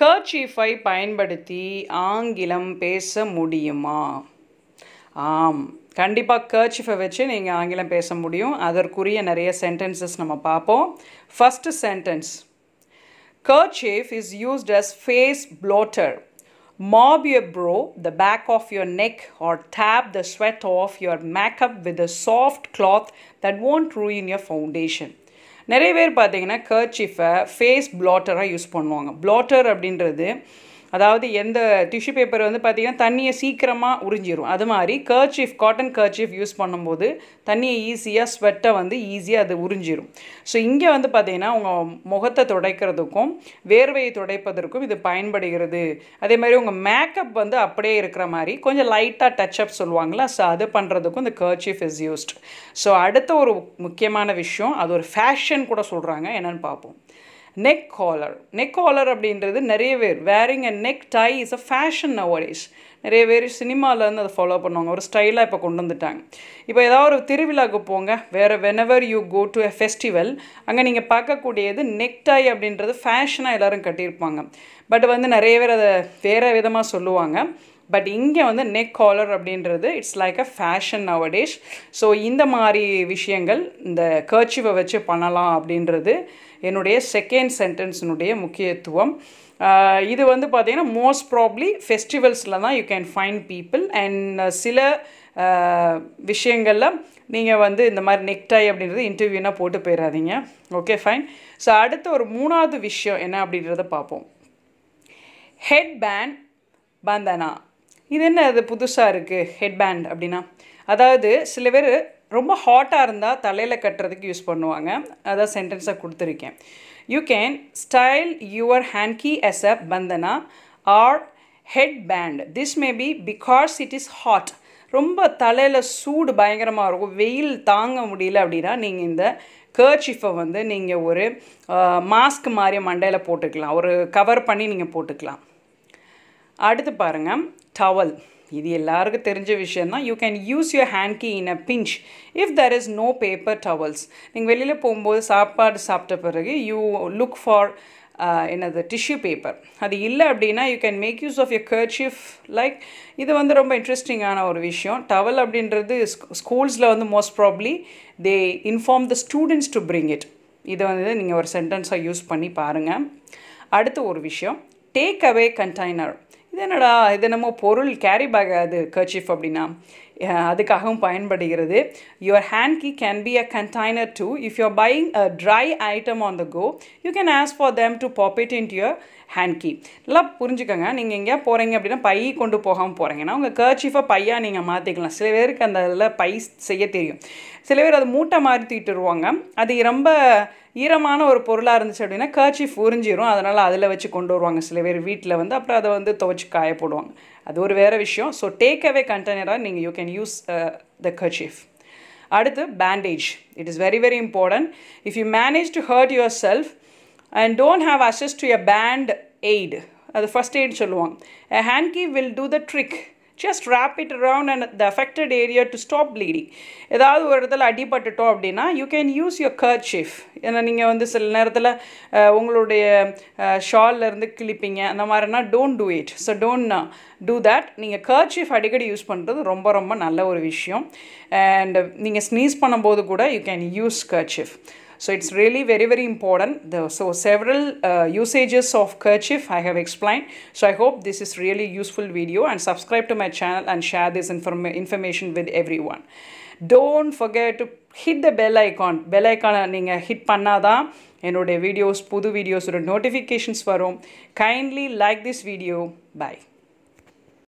கர்ச்சீஃபை பயன்படுத்தி ஆங்கிலம் பேச முடியுமா ஆம் கண்டிப்பாக கர்ச்சீஃபை வச்சு நீங்கள் ஆங்கிலம் பேச முடியும் அதற்குரிய நிறைய சென்டென்சஸ் நம்ம பார்ப்போம் first sentence kerchief is used as face blotter mop your brow the back of your neck or tap the sweat off your makeup with a soft cloth that won't rub in your foundation நிறைய பேர் பார்த்தீங்கன்னா கர்ச்சிஃபை face பிளாட்டராக use பண்ணுவாங்க blotter அப்படின்றது அதாவது எந்த tissue paper வந்து பார்த்திங்கன்னா தண்ணியை சீக்கிரமாக உறிஞ்சிரும் அது மாதிரி கர்ச்சீஃப் காட்டன் கர்ச்சீஃப் யூஸ் பண்ணும்போது தண்ணியை ஈஸியாக ஸ்வெட்டை வந்து ஈஸியாக அது உறிஞ்சிரும் ஸோ இங்கே வந்து பார்த்திங்கன்னா உங்கள் முகத்தை துடைக்கிறதுக்கும் வேர்வையை துடைப்பதற்கும் இது பயன்படுகிறது அதே மாதிரி உங்கள் மேக்கப் வந்து அப்படியே இருக்கிற மாதிரி கொஞ்சம் லைட்டாக டச் அப் சொல்லுவாங்களா ஸோ அது பண்ணுறதுக்கும் இந்த கர்ச்சீஃப் இஸ் யூஸ்ட் ஸோ அடுத்த ஒரு முக்கியமான விஷயம் அது ஒரு ஃபேஷன் கூட சொல்கிறாங்க என்னென்னு பார்ப்போம் நெக் காலர் நெக் காலர் அப்படின்றது நிறைய பேர் wearing and neck tie is a fashion nowadays நிறைய பேர் சினிமாவிலேருந்து அதை ஃபாலோ பண்ணுவாங்க ஒரு ஸ்டைலாக இப்போ கொண்டு வந்துட்டாங்க இப்போ ஏதாவது ஒரு திருவிழாவுக்கு போங்க வேறு whenever you go to a festival அங்கே நீங்கள் பார்க்கக்கூடியது நெக் டை அப்படின்றது ஃபேஷனாக எல்லோரும் கட்டியிருப்பாங்க பட் வந்து நிறைய பேர் அதை வேறு விதமாக சொல்லுவாங்க பட் இங்கே வந்து நெக் காலர் அப்படின்றது it's like a fashion nowadays so இந்த மாதிரி விஷயங்கள் இந்த கர்ச்சிவை வச்சு பண்ணலாம் அப்படின்றது என்னுடைய செகண்ட் சென்டென்ஸினுடைய முக்கியத்துவம் இது வந்து பார்த்திங்கன்னா மோஸ்ட் ப்ராப்ளி ஃபெஸ்டிவல்ஸில் தான் you can find people and சில விஷயங்களில் நீங்கள் வந்து இந்த மாதிரி நெக்டாய் அப்படின்றது இன்டர்வியூனா போட்டு போயிடாதீங்க ஓகே ஃபைன் ஸோ அடுத்த ஒரு மூணாவது விஷயம் என்ன அப்படின்றத பார்ப்போம் ஹெட் பேண்ட் பந்தனா இது என்ன அது புதுசாக இருக்குது ஹெட்பேண்ட் அப்படின்னா அதாவது சில பேர் ரொம்ப ஹாட்டாக இருந்தால் தலையில் கட்டுறதுக்கு யூஸ் பண்ணுவாங்க அதான் சென்டென்ஸாக கொடுத்துருக்கேன் you can style your hanky as a bandana or headband this may be because it is hot ரொம்ப தலையில் சூடு பயங்கரமாக இருக்கும் வெயில் தாங்க முடியல அப்படின்னா நீங்கள் இந்த கர்ச்சிஃபை வந்து நீங்கள் ஒரு மாஸ்க் மாதிரி மண்டையில் போட்டுக்கலாம் ஒரு கவர் பண்ணி நீங்கள் போட்டுக்கலாம் அடுத்து பாருங்கள் towel இது எல்லாருக்கும் தெரிஞ்ச விஷயம் தான் you can use your hanky in a pinch if there is no paper towels நீங்கள் வெளியில் போகும்போது சாப்பாடு சாப்பிட்ட பிறகு யூ லுக் ஃபார் என்னது டிஷ்யூ பேப்பர் அது இல்லை அப்படின்னா you can make use of your kerchief like இது வந்து ரொம்ப இன்ட்ரெஸ்டிங்கான ஒரு விஷயம் டவல் அப்படின்றது ஸ்கூல்ஸில் வந்து most probably they inform the students to bring it இதை வந்து நீங்கள் ஒரு சென்டென்ஸாக யூஸ் பண்ணி பாருங்கள் அடுத்த ஒரு விஷயம் டேக் அவே கண்டெய்னர் இது என்னடா இது என்னமோ பொருள் கேரி பேக் அது கர்ச்சீஃப் அப்படின்னா அதுக்காகவும் பயன்படுகிறது your hanky can be a container too if you buying a dry item on the go you can ask for them to pop it in your hanky நல்லா புரிஞ்சுக்கோங்க நீங்கள் எங்கேயா போகிறீங்க அப்படின்னா பை கொண்டு போகாமல் போகிறீங்கன்னா உங்கள் கர்ச்சீஃபை பையாக நீங்கள் மாற்றிக்கலாம் சில பேருக்கு அந்த இதில் பை செய்ய தெரியும் சில பேர் அது மூட்டை மாதிரி தீட்டுருவாங்க அது ரொம்ப ஈரமான ஒரு பொருளாக இருந்துச்சு அப்படின்னா கர்ச்சீஃப் உறிஞ்சிரும் அதனால் அதில் வச்சு கொண்டு வருவாங்க சில பேர் வீட்டில் வந்து அப்புறம் அதை வந்து துவச்சி காயப்படுவாங்க அது ஒரு வேறு விஷயம் ஸோ டேக் அவே கண்டெய்னராக நீங்கள் you can use the kerchief அடுத்து bandage it is very very important if you manage to hurt yourself and don't have access to a band aid அது ஃபஸ்ட் எய்டு சொல்லுவாங்க hanky will do the trick just wrap it around and the affected area to stop bleeding ஏதாவது ஒரு இடத்துல அடிபட்டுட்டோம் அப்படின்னா you can use your kerchief ஏன்னா நீங்கள் வந்து சில நேரத்தில் உங்களுடைய ஷால்லேருந்து கிளிப்பீங்க அந்த மாதிரினா don't do it so don't do that நீங்கள் கர்ச்சிஃப் அடிக்கடி யூஸ் பண்ணுறது ரொம்ப ரொம்ப நல்ல ஒரு விஷயம் அண்ட் நீங்கள் ஸ்னீஸ் பண்ணும்போது கூட you can use kerchief So it's really very, very important. The, so several uh, usages of kerchief I have explained. So I hope this is really useful video and subscribe to my channel and share this inform information with everyone. Don't forget to hit the bell icon. Bell icon நீங்கள் hit பண்ணால் தான் videos, pudu videos notifications for home. Kindly like this video. Bye.